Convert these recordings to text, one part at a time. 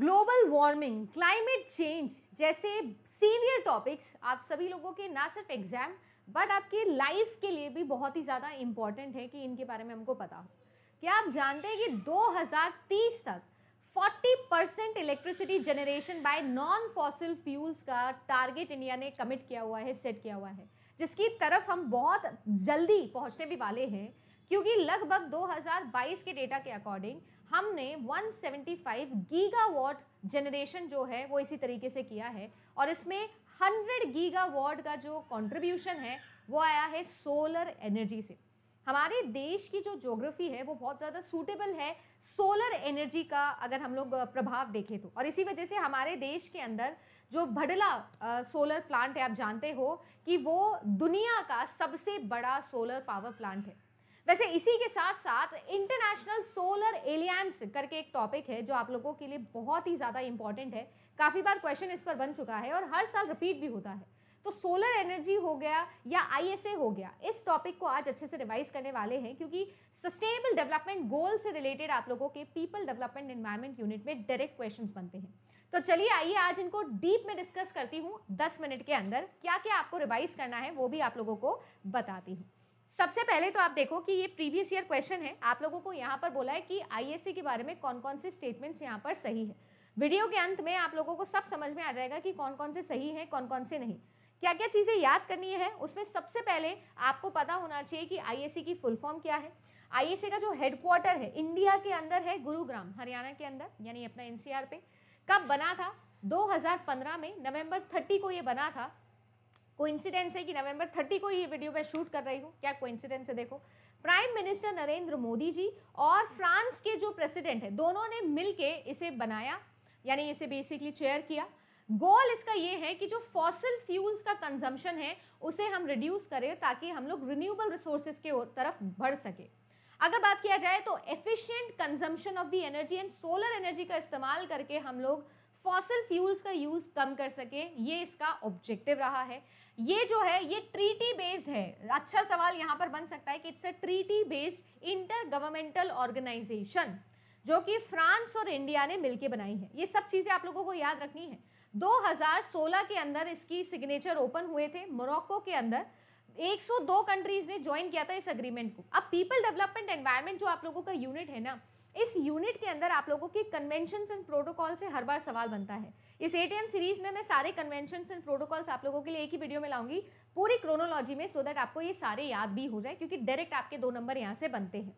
global warming climate change जैसे severe topics आप सभी लोगों के ना सिर्फ एग्ज़ाम बट आपके लाइफ के लिए भी बहुत ही ज़्यादा इम्पॉर्टेंट है कि इनके बारे में हमको पता हो क्या आप जानते हैं कि 2030 तक 40 percent electricity generation by non fossil fuels का टारगेट इंडिया ने कमिट किया हुआ है सेट किया हुआ है जिसकी तरफ हम बहुत जल्दी पहुंचने भी वाले हैं क्योंकि लगभग 2022 के डेटा के अकॉर्डिंग हमने 175 गीगावाट जनरेशन जो है वो इसी तरीके से किया है और इसमें 100 गीगावाट का जो कंट्रीब्यूशन है वो आया है सोलर एनर्जी से हमारे देश की जो जोग्राफी है वो बहुत ज़्यादा सूटेबल है सोलर एनर्जी का अगर हम लोग प्रभाव देखें तो और इसी वजह से हमारे देश के अंदर जो भडला सोलर प्लांट है आप जानते हो कि वो दुनिया का सबसे बड़ा सोलर पावर प्लांट है वैसे इसी के साथ साथ इंटरनेशनल सोलर एलियंस करके एक टॉपिक है जो आप लोगों के लिए बहुत ही ज़्यादा इंपॉर्टेंट है काफ़ी बार क्वेश्चन इस पर बन चुका है और हर साल रिपीट भी होता है तो सोलर एनर्जी हो गया या आईएसए हो गया इस टॉपिक को आज अच्छे से रिवाइज करने वाले हैं क्योंकि सस्टेनेबल डेवलपमेंट गोल से रिलेटेड आप लोगों के पीपल डेवलपमेंट एनवायरमेंट यूनिट में डायरेक्ट क्वेश्चंस बनते हैं तो चलिए आइए आज इनको डीप में डिस्कस करती हूँ दस मिनट के अंदर क्या क्या आपको रिवाइज करना है वो भी आप लोगों को बताती हूँ सबसे पहले तो आप देखो कि ये प्रीवियस ईयर क्वेश्चन है आप लोगों को यहाँ पर बोला है कि आईएससी के बारे में कौन कौन से स्टेटमेंट्स यहाँ पर सही है वीडियो के अंत में आप लोगों को सब समझ में आ जाएगा कि कौन कौन से सही हैं कौन कौन से नहीं क्या क्या चीज़ें याद करनी है उसमें सबसे पहले आपको पता होना चाहिए कि आई की फुल फॉर्म क्या है आई का जो हेडक्वार्टर है इंडिया के अंदर है गुरुग्राम हरियाणा के अंदर यानी अपना एन पे कब बना था 2015 में नवंबर 30 को ये बना था कोइंसिडेंस है कि नवंबर थर्टी को ही ये वीडियो मैं शूट कर रही हूँ क्या कोइंसिडेंस है देखो प्राइम मिनिस्टर नरेंद्र मोदी जी और फ्रांस के जो प्रेसिडेंट है दोनों ने मिल इसे बनाया यानी इसे बेसिकली चेयर किया गोल इसका ये है कि जो फॉसिल फ्यूल्स का कंजम्पशन है उसे हम रिड्यूस करें ताकि हम लोग रिन्यूएबल रिसोर्सेज के तरफ बढ़ सके अगर बात किया जाए तो efficient consumption of the energy and solar energy का इस्तेमाल करके हम लोग फॉसिल फ्यूल्स का यूज़ कम कर सके ये इसका ऑब्जेक्टिव रहा है ये जो है ये ट्रीटी बेस्ड है अच्छा सवाल यहाँ पर बन सकता है कि it's a treaty based inter governmental organisation जो कि फ्रांस और इंडिया ने मिलकर बनाई है ये सब चीज़ें आप लोगों को याद रखनी है 2016 के अंदर इसकी सिग्नेचर ओपन हुए थे मोरक्को के अंदर 102 कंट्रीज ने ज्वाइन किया था इस अग्रीमेंट को अब पीपल डेवलपमेंट एनवायरनमेंट जो आप लोगों का यूनिट है ना इस यूनिट के अंदर आप लोगों के कन्वेंशन एंड प्रोटोकॉल से हर बार सवाल बनता है इस एटीएम सीरीज में मैं सारे कन्वेंशन एंड प्रोटोकॉल्स आप लोगों के लिए एक ही वीडियो में लाऊंगी पूरी क्रोनोलॉजी में सो so दैट आपको ये सारे याद भी हो जाए क्योंकि डायरेक्ट आपके दो नंबर यहाँ से बनते हैं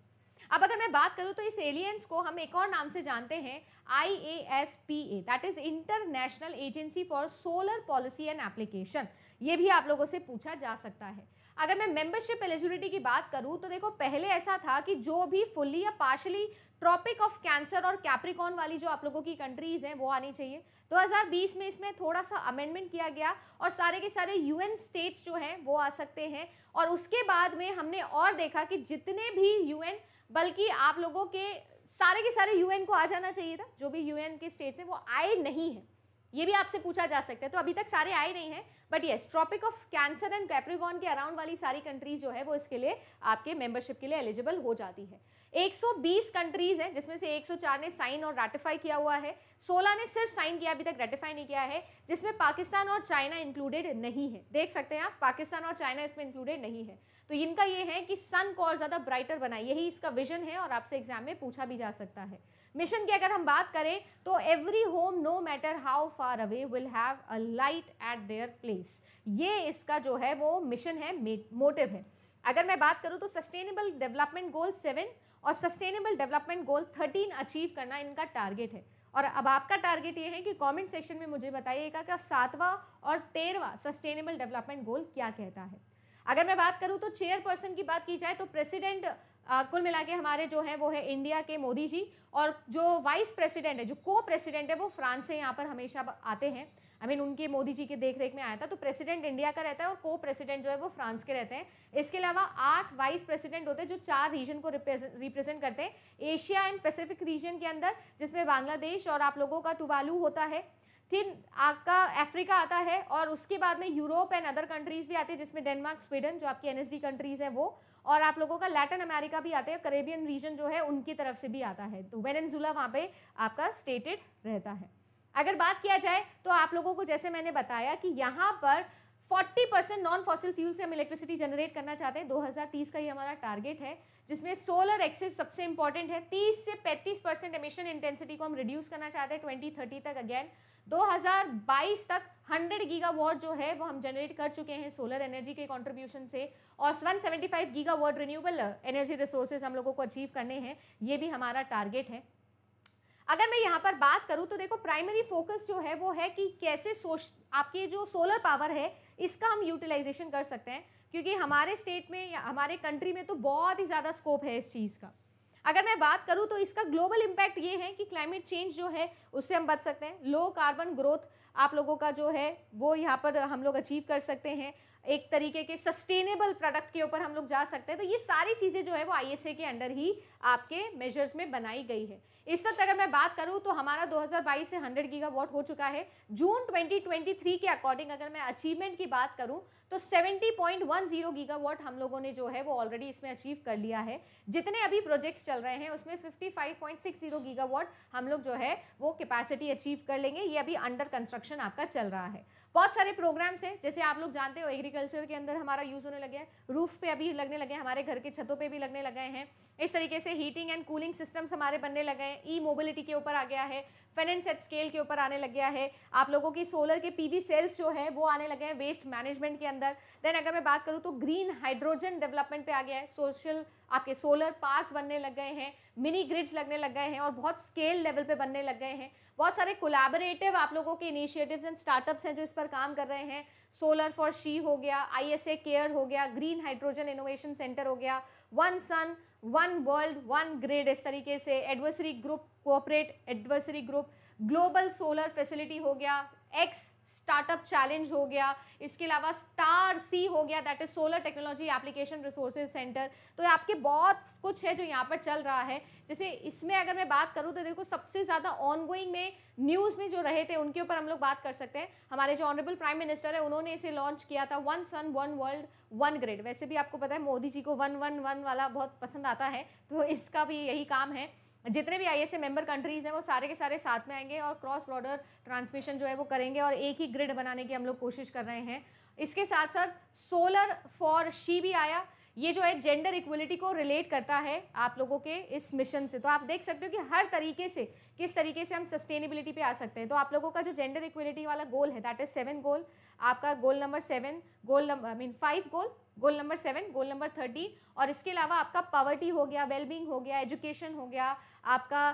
अब अगर मैं बात करूँ तो इस एलियंस को हम एक और नाम से जानते हैं I A S P A that is international agency for solar policy and application ये भी आप लोगों से पूछा जा सकता है अगर मैं मेंबरशिप एलिजिबिलिटी की बात करूँ तो देखो पहले ऐसा था कि जो भी फुल्ली या पार्शली ट्रॉपिक ऑफ कैंसर और कैप्रिकॉन वाली जो आप लोगों की कंट्रीज़ हैं वो आनी चाहिए 2020 में इसमें थोड़ा सा अमेंडमेंट किया गया और सारे के सारे यूएन स्टेट्स जो हैं वो आ सकते हैं और उसके बाद में हमने और देखा कि जितने भी यूएन बल्कि आप लोगों के सारे के सारे यूएन को आ जाना चाहिए था जो भी यूएन के स्टेट्स हैं वो आए नहीं हैं ये भी आपसे पूछा जा सकता है तो अभी तक सारे आए नहीं हैं but yes Tropic of Cancer and Capricorn के अराउंड वाली सारी कंट्रीज जो है वो इसके लिए आपके मेंबरशिप के लिए एलिजिबल हो जाती है 120 कंट्रीज हैं जिसमें से 104 ने साइन और रेटिफाई किया हुआ है 16 ने सिर्फ साइन किया अभी तक रेटिफाई नहीं किया है जिसमें पाकिस्तान और चाइना इंक्लूडेड नहीं है देख सकते हैं आप पाकिस्तान और चाइना इसमें इंक्लूडेड नहीं है तो इनका ये है कि सन को और ज़्यादा ब्राइटर बनाए यही इसका विजन है और आपसे एग्जाम में पूछा भी जा सकता है मिशन की अगर हम बात करें तो every home no matter how far away will have a light at their place ये इसका जो है वो मिशन है मोटिव है अगर मैं बात करूँ तो सस्टेनेबल डेवलपमेंट गोल सेवन और sustainable development goal thirteen achieve करना इनका टारगेट है और अब आपका टारगेट ये है कि कमेंट सेक्शन में मुझे बताइएगा कि सातवां और तेरहवा सस्टेनेबल डेवलपमेंट गोल क्या कहता है अगर मैं बात करूँ तो चेयरपर्सन की बात की जाए तो प्रेसिडेंट कुल मिला के हमारे जो है वो है इंडिया के मोदी जी और जो वाइस प्रेसिडेंट है जो को प्रेसिडेंट है वो फ्रांस से यहाँ पर हमेशा आते हैं आई मीन उनके मोदी जी के देख रेख में आया था तो प्रेसिडेंट इंडिया का रहता है और को प्रेसिडेंट जो है वो फ्रांस के रहते हैं इसके अलावा आठ वाइस प्रेसिडेंट होते हैं जो चार रीजन को रिप्रेजेंट करते हैं एशिया एंड पैसिफिक रीजन के अंदर जिसमें बांग्लादेश और आप लोगों का टुवालू होता है चीन आपका अफ्रीका आता है और उसके बाद में यूरोप एंड अदर कंट्रीज़ भी आते हैं जिसमें डेनमार्क स्वीडन जो आपकी एनएसडी कंट्रीज़ है वो और आप लोगों का लैटिन अमेरिका भी आते हैं करेबियन रीजन जो है उनकी तरफ से भी आता है तो वेनेजुला वहाँ पे आपका स्टेटेड रहता है अगर बात किया जाए तो आप लोगों को जैसे मैंने बताया कि यहाँ पर 40 परसेंट नॉन फॉसिल फ्यूल से हम इलेक्ट्रिसिटी जनरेट करना चाहते हैं 2030 का ये हमारा टारगेट है जिसमें सोलर एक्सेस सबसे इंपॉर्टेंट है 30 से 35 परसेंट एमिशन इंटेंसिटी को हम रिड्यूस करना चाहते हैं 2030 तक अगेन 2022 तक 100 गीगावाट जो है वो हम जनरेट कर चुके हैं सोलर एनर्जी के कंट्रीब्यूशन से और 175 गीगावाट रिन्यूएबल एनर्जी रिसोर्सेज हम लोगों को अचीव करने हैं ये भी हमारा टारगेट है अगर मैं यहाँ पर बात करूँ तो देखो प्राइमरी फोकस जो है वो है कि कैसे सोश आपके जो सोलर पावर है इसका हम यूटिलाइजेशन कर सकते हैं क्योंकि हमारे स्टेट में या हमारे कंट्री में तो बहुत ही ज़्यादा स्कोप है इस चीज़ का अगर मैं बात करूँ तो इसका ग्लोबल इम्पैक्ट ये है कि क्लाइमेट चेंज जो है उससे हम बच सकते हैं लो कार्बन ग्रोथ आप लोगों का जो है वो यहाँ पर हम लोग अचीव कर सकते हैं एक तरीके के सस्टेनेबल प्रोडक्ट के ऊपर हम लोग जा सकते हैं तो ये सारी चीज़ें जो है वो आई के अंडर ही आपके मेजर्स में बनाई गई है इस वक्त अगर मैं बात करूँ तो हमारा 2022 से 100 गीगावाट हो चुका है जून 2023 के अकॉर्डिंग अगर मैं अचीवमेंट की बात करूँ तो 70.10 गीगावाट हम लोगों ने जो है वो ऑलरेडी इसमें अचीव कर लिया है जितने अभी प्रोजेक्ट्स चल रहे हैं उसमें 55.60 गीगावाट हम लोग जो है वो कैपेसिटी अचीव कर लेंगे ये अभी अंडर कंस्ट्रक्शन प्रोडक्शन आपका चल रहा है बहुत सारे प्रोग्राम्स हैं जैसे आप लोग जानते हो एग्रीकल्चर के अंदर हमारा यूज़ होने लगे हैं रूफ पे अभी लगने लगे हैं हमारे घर के छतों पर भी लगने लगे हैं इस तरीके से हीटिंग एंड कूलिंग सिस्टम्स हमारे बनने लगे हैं ई मोबिलिटी के ऊपर आ गया है फाइनेंस एट स्केल के ऊपर आने लग गया है आप लोगों की सोलर के पीवी सेल्स जो है वो आने लगे हैं वेस्ट मैनेजमेंट के अंदर देन अगर मैं बात करूँ तो ग्रीन हाइड्रोजन डेवलपमेंट पे आ गया है सोशल आपके सोलर पार्क्स बनने लग गए हैं मिनी ग्रिड्स लगने लग गए हैं और बहुत स्केल लेवल पे बनने लग गए हैं बहुत सारे कोलेबरेटिव आप लोगों के इनिशिएटिव एंड स्टार्टअप्स हैं जो इस पर काम कर रहे हैं सोलर फॉर शी हो गया आई केयर हो गया ग्रीन हाइड्रोजन इनोवेशन सेंटर हो गया one sun one world one grade इस तरीके से adversary group cooperate adversary group global solar facility हो गया एक्स स्टार्टअप चैलेंज हो गया इसके अलावा स्टार सी हो गया that is solar technology application resources centre तो आपके बहुत कुछ है जो यहाँ पर चल रहा है जैसे इसमें अगर मैं बात करूँ तो देखो सबसे ज़्यादा ऑनगोइंग में न्यूज़ में जो रहे थे उनके ऊपर हम लोग बात कर सकते हैं हमारे जो ऑनरेबल प्राइम मिनिस्टर है उन्होंने इसे लॉन्च किया था one sun one world one grade वैसे भी आपको पता है मोदी जी को वन वन वन वाला बहुत पसंद आता है तो इसका भी यही काम है जितने भी आईएसए मेंबर कंट्रीज़ हैं वो सारे के सारे साथ में आएंगे और क्रॉस बॉर्डर ट्रांसमिशन जो है वो करेंगे और एक ही ग्रिड बनाने की हम लोग कोशिश कर रहे हैं इसके साथ साथ सोलर फॉर शी भी आया ये जो है जेंडर इक्वलिटी को रिलेट करता है आप लोगों के इस मिशन से तो आप देख सकते हो कि हर तरीके से किस तरीके से हम सस्टेनेबिलिटी पे आ सकते हैं तो आप लोगों का जो जेंडर इक्वलिटी वाला गोल है दैट इज़ सेवन गोल आपका गोल number seven goal number I mean five goal goal number seven goal number thirty और इसके अलावा आपका पावर्टी हो गया वेलबींग हो गया एजुकेशन हो गया आपका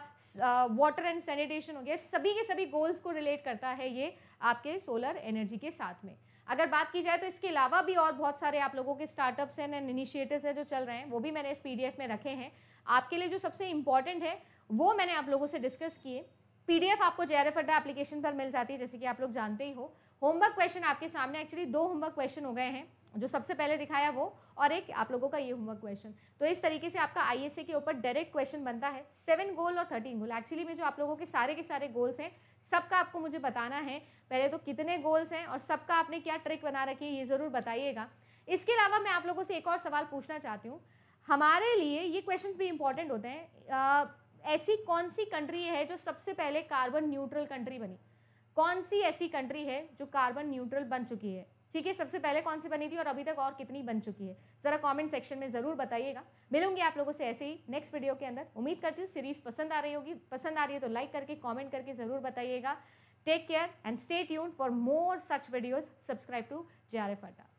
वाटर एंड सैनिटेशन हो गया सभी के सभी गोल्स को रिलेट करता है ये आपके सोलर एनर्जी के साथ में अगर बात की जाए तो इसके अलावा भी और बहुत सारे आप लोगों के स्टार्टअप्स हैं एंड इनिशिएटिव्स हैं जो चल रहे हैं वो भी मैंने इस पी में रखे हैं आपके लिए जो सबसे इंपॉर्टेंट है वो मैंने आप लोगों से डिस्कस किए पी आपको जे आर एप्लीकेशन पर मिल जाती है जैसे कि आप लोग जानते ही हो होमवर्क क्वेश्चन आपके सामने एक्चुअली दो होमवर्क क्वेश्चन हो गए हैं जो सबसे पहले दिखाया वो और एक आप लोगों का ये होमवर्क क्वेश्चन तो इस तरीके से आपका आई के ऊपर डायरेक्ट क्वेश्चन बनता है सेवन गोल और थर्टीन गोल एक्चुअली में जो आप लोगों के सारे के सारे गोल्स हैं सबका आपको मुझे बताना है पहले तो कितने गोल्स हैं और सबका आपने क्या ट्रिक बना रखी है ये ज़रूर बताइएगा इसके अलावा मैं आप लोगों से एक और सवाल पूछना चाहती हूँ हमारे लिए ये क्वेश्चन भी इंपॉर्टेंट होते हैं आ, ऐसी कौन सी कंट्री है जो सबसे पहले कार्बन न्यूट्रल कंट्री बनी कौन सी ऐसी कंट्री है जो कार्बन न्यूट्रल बन चुकी है ठीक है सबसे पहले कौन सी बनी थी और अभी तक और कितनी बन चुकी है ज़रा कमेंट सेक्शन में ज़रूर बताइएगा मिलूंगी आप लोगों से ऐसे ही नेक्स्ट वीडियो के अंदर उम्मीद करती हूँ सीरीज़ पसंद आ रही होगी पसंद आ रही है तो लाइक करके कॉमेंट करके ज़रूर बताइएगा take care and stay tune for more such videos subscribe to J R F अड्डा